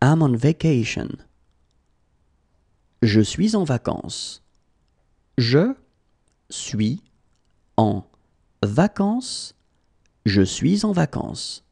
I'm on vacation. Je suis en vacances. Je suis en vacances. Je suis en vacances.